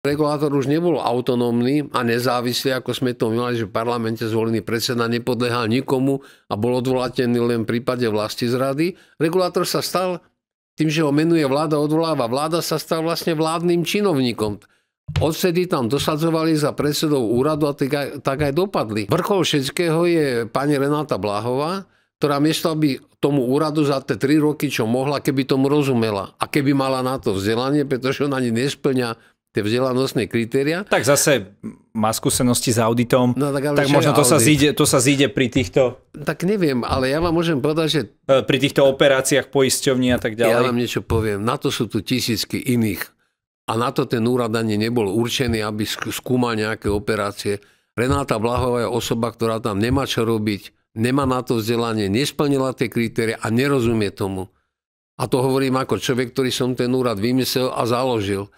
Regulátor už nebol autonómny a nezávislý, ako sme to mali, že v parlamente zvolený predseda nepodlehal nikomu a bol odvolatený len v prípade vlasti zrady. Regulátor sa stal tým, že ho menuje vláda, odvoláva. Vláda sa stal vlastne vládnym činovníkom. Odsedy tam dosadzovali za predsedov úradu a tak aj, tak aj dopadli. Vrchol všetkého je pani Renáta Blahová, ktorá miesto, aby tomu úradu za tie tri roky, čo mohla, keby tomu rozumela. A keby mala na to vzdelanie, pretože ona ani nesplňa tie vzdelanostné kritéria. Tak zase má skúsenosti s auditom, no, tak, tak možno to audit? sa, zíde, to sa zíde pri týchto... Tak neviem, ale ja vám môžem povedať, že... E, pri týchto operáciách poisťovní a tak ďalej. Ja vám niečo poviem. Na to sú tu tisícky iných. A na to ten úrad ani nebol určený, aby skúmal nejaké operácie. Renáta Blahová je osoba, ktorá tam nemá čo robiť, nemá na to vzdelanie, nesplnila tie kritéria a nerozumie tomu. A to hovorím ako človek, ktorý som ten úrad vymyslel a založil.